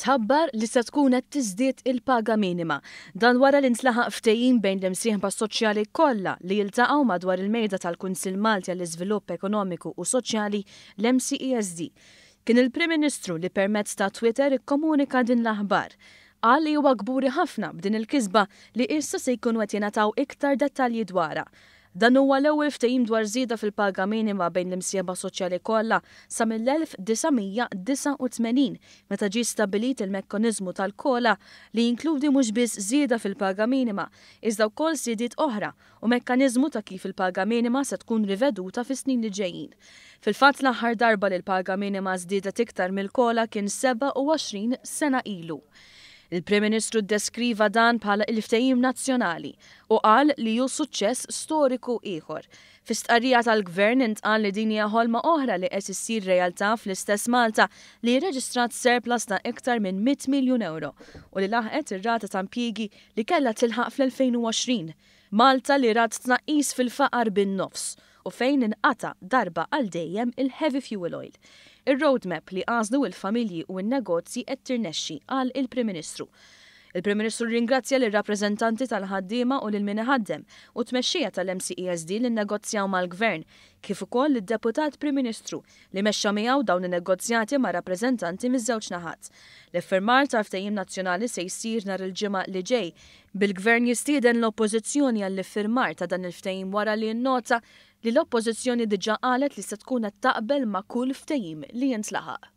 tħabbar li se tkun qed tiżdied il-paga minima. Dan wara li ntlaħaq ftehim bejn l-imsieħba soċjali kollha li jiltaqgħu madwar il-mejda tal-Kunsil Malti għall-Iżvilupp Ekonomiku u Soċjali l-MCESD. Kien il-Prim Ministru li permezz ta' Twitter ikkomunika din l-aħbar għal li huwa kburi ħafna b'din il-kisba li issa se jkun qed jingħataw iktar dettalji dwarha. Dan huwa l-ewwel ftehim dwar żieda fil-paga minima bejn l-imsieba soċjali kollha sa mill-1989 meta ġie stabilit il-mekkaniżmu tal-kola li jinkludi mhux biss żieda fil-paga minima, iżda wkoll żiediet oħra u mekkaniżmu ta' kif il-paga minima se tkun riveduta fis-snin li ġejjin. Fil-fatt l-aħħar darba li l-paga minima żdiedet iktar mill-kola kien 27 sena ilu. Il-Prim Ministru deskriva dan bħala il-ftehim nazzjonali u qal li ju suċċess storiku ieħor. Fistqarrija tal-gvern intqal li din hija ħolma oħra li qed issir realtà fl-istess Malta li reġistrat surplus ta' iktar minn 100 miljun euro u li laħqet ir-rata ta' impjiegi li kellha tilħaq fl-2020. Malta li rat tnaqqis fil-faqar bin-nofs u fejn inqata darba għal dejjem il-heavy fuel oil. Ir-roadmap li għażlu il-familji u n-negozji qed tirnexxi għal il-Prim Ministru. Il-Prim Ministru ringrazzja l rappreżentanti tal-ħaddiema u l-mini ħaddem u tmexxija tal-MCESD li negozjaw mal-Gvern kif ukoll id-Deputat Prim Ministru li mexxa miegħu dawn in-negozjati ma' rappreżentanti miż-żewġ naħat. L-iffirmar tal-ftehim nazzjonali se jsir nhar il-ġimgħa li ġej bil-Gvern jistieden l-Oppożizzjoni għall-iffirmar ta' dan il-ftehim wara li n n-nota li l-oppożizzjoni diġa qalet li se tkun qed taqbel ma' kull ftehim li jintlaħaq.